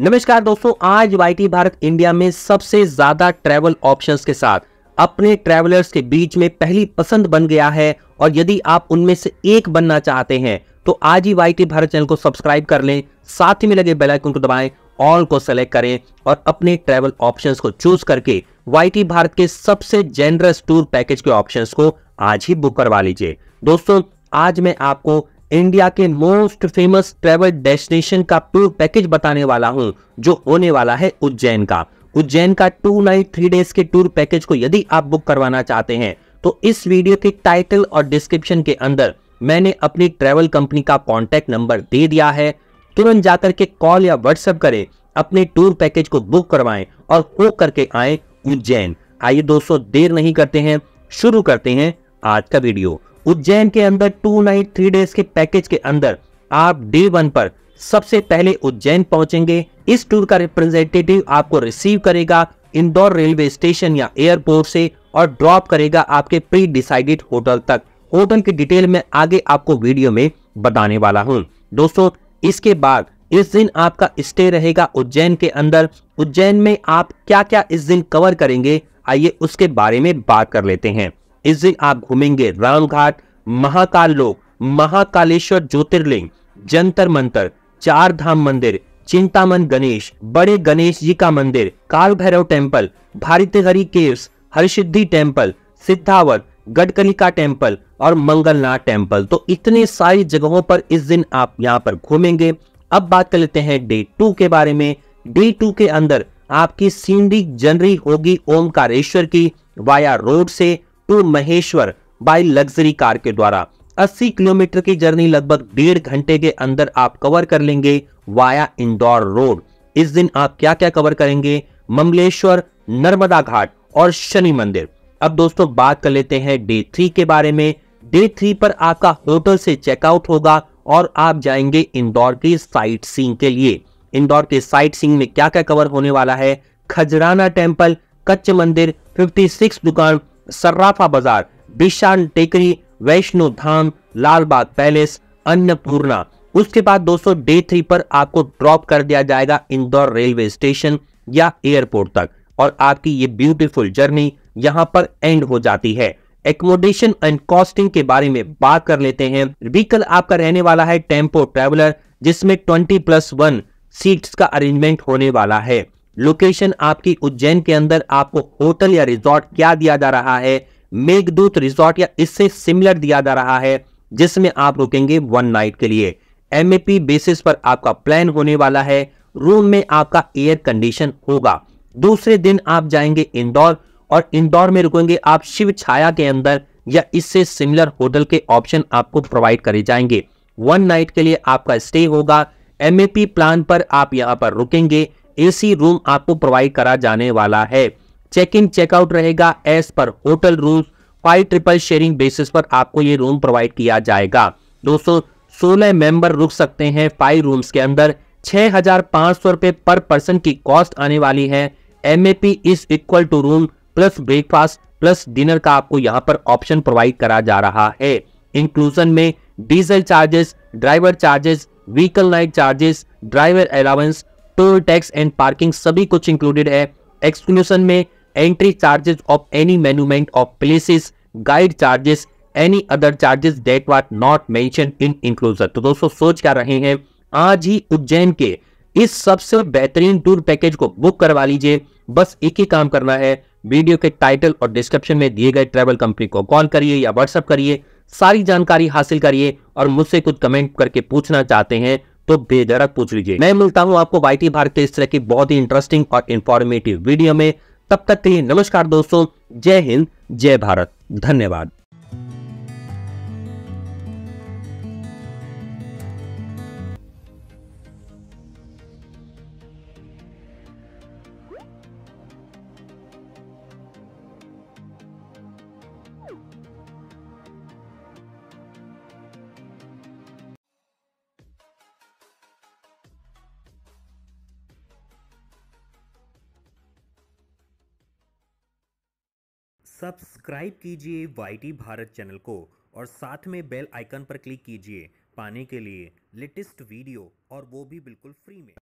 नमस्कार दोस्तों आज वाईटी भारत इंडिया में सबसे ज्यादा ट्रैवल ऑप्शंस के साथ अपने ट्रैवलर्स के बीच में पहली पसंद बन गया है और यदि आप उनमें से एक बनना चाहते हैं तो आज ही वाईटी भारत चैनल को सब्सक्राइब कर लें साथ ही में लगे बेल आइकन को दबाएं ऑल को सेलेक्ट करें और अपने ट्रैवल ऑप्शन को चूज करके वाई भारत के सबसे जेनरस टूर पैकेज के ऑप्शन को आज ही बुक करवा लीजिए दोस्तों आज मैं आपको इंडिया के मोस्ट फेमस ट्रेवल डेस्टिनेशन का टूर पैकेज बताने वाला हूं जो होने वाला है उज्जैन का उज्जैन का टू नाइट थ्री डेज के टूर पैकेज को यदि आप बुक करवाना चाहते हैं तो इस वीडियो के टाइटल और डिस्क्रिप्शन के अंदर मैंने अपनी ट्रेवल कंपनी का कॉन्टेक्ट नंबर दे दिया है तुरंत जाकर के कॉल या व्हाट्सएप करें अपने टूर पैकेज को बुक करवाएं और हो करके आए उज्जैन आइए दोस्तों देर नहीं करते हैं शुरू करते हैं आज का वीडियो उज्जैन के अंदर टू नाइट थ्री डेज के पैकेज के अंदर आप डे वन पर सबसे पहले उज्जैन पहुंचेंगे इस टूर का रिप्रेजेंटेटिव आपको रिसीव करेगा इंदौर रेलवे स्टेशन या एयरपोर्ट से और ड्रॉप करेगा आपके प्री डिसाइडेड होटल तक होटल की डिटेल में आगे आपको वीडियो में बताने वाला हूँ दोस्तों इसके बाद इस दिन आपका स्टे रहेगा उज्जैन के अंदर उज्जैन में आप क्या क्या इस दिन कवर करेंगे आइए उसके बारे में बात कर लेते हैं इस दिन आप घूमेंगे घाट महाकाल लोक महाकालेश्वर ज्योतिर्लिंग जंतर मंतर चार धाम मंदिर चिंतामन गणेश बड़े गणेश जी का मंदिर Kal Bhairav temple Bharthari caves Harsiddhi temple Siddhavat Gadkalika temple और मंगलनाथ टेम्पल तो इतने सारी जगहों पर इस दिन आप यहाँ पर घूमेंगे अब बात कर लेते हैं डे टू के बारे में डे टू के अंदर आपकी सीनरी जनरी होगी ओमकारेश्वर की वाया रोड से to Maheshwar by luxury car के द्वारा 80 किलोमीटर की जर्नी लगभग डेढ़ घंटे के अंदर आप कवर कर लेंगे वाया इंदौर रोड इस दिन आप क्या क्या कवर करेंगे ममलेश्वर नर्मदा घाट और शनि मंदिर अब दोस्तों बात कर लेते हैं डे थ्री के बारे में डे थ्री पर आपका होटल से चेकआउट होगा और आप जाएंगे इंदौर की साइट सीन के लिए इंदौर के साइट सीन में क्या क्या कवर होने वाला है खजराना टेम्पल कच्च मंदिर 56 दुकान सर्राफा बाजार बिशान टेकरी वैष्णो धाम लालबाग पैलेस अन्नपूर्णा उसके बाद दोस्तों डे थ्री पर आपको ड्रॉप कर दिया जाएगा इंदौर रेलवे स्टेशन या एयरपोर्ट तक और आपकी ये ब्यूटीफुल जर्नी यहाँ पर एंड हो जाती है एकोमोडेशन एंड कॉस्टिंग के बारे में बात कर लेते हैं व्हीकल आपका रहने वाला है टेम्पो ट्रेवलर जिसमें 20 प्लस वन सीट्स का अरेंजमेंट होने वाला है लोकेशन आपकी उज्जैन के अंदर आपको होटल या रिजॉर्ट क्या दिया जा रहा है मेघदूत रिजॉर्ट या इससे सिमिलर दिया जा रहा है जिसमें आप रुकेंगे वन नाइट के लिए एम बेसिस पर आपका प्लान होने वाला है रूम में आपका एयर कंडीशन होगा दूसरे दिन आप जाएंगे इंदौर और इंदौर में रुकेंगे आप शिव छाया के अंदर या इससे सिमिलर होटल के ऑप्शन आपको प्रोवाइड करे जाएंगे वन नाइट के लिए आपका स्टे होगा एम प्लान पर आप यहाँ पर रुकेंगे एसी रूम आपको प्रोवाइड करा जाने वाला है चेक इन चेकआउट रहेगा एस पर hotel room five triple sharing basis पर आपको ये रूम प्रोवाइड किया जाएगा दोस्तों सोलह मेंबर रुक सकते हैं फाइव रूम्स के अंदर छः हजार पाँच सौ रुपये पर पर्सन की कॉस्ट आने वाली है M A P is equal to room plus breakfast plus dinner का आपको यहाँ पर ऑप्शन प्रोवाइड करा जा रहा है इंक्लूजन में diesel charges driver charges vehicle night charges driver allowance toll tax and parking सभी कुछ इंक्लूडेड है एक्सक्लूशन में entry charges of any monument of places guide charges any other charges that what not mention in inclusion तो दोस्तों सोच क्या रहे हैं आज ही उज्जैन के इस सबसे बेहतरीन टूर पैकेज को बुक करवा लीजिए बस एक ही काम करना है वीडियो के टाइटल और डिस्क्रिप्शन में दिए गए ट्रैवल कंपनी को कॉल करिए या व्हाट्सअप करिए सारी जानकारी हासिल करिए और मुझसे कुछ कमेंट करके पूछना चाहते हैं तो बेजरक पूछ लीजिए मैं मिलता हूँ आपको वाईटी भारत के इस तरह की बहुत ही इंटरेस्टिंग और इन्फॉर्मेटिव वीडियो में तब तक के लिए नमस्कार दोस्तों जय हिंद जय भारत धन्यवाद सब्सक्राइब कीजिए वाईटी भारत चैनल को और साथ में बेल आइकन पर क्लिक कीजिए पाने के लिए लेटेस्ट वीडियो और वो भी बिल्कुल फ्री में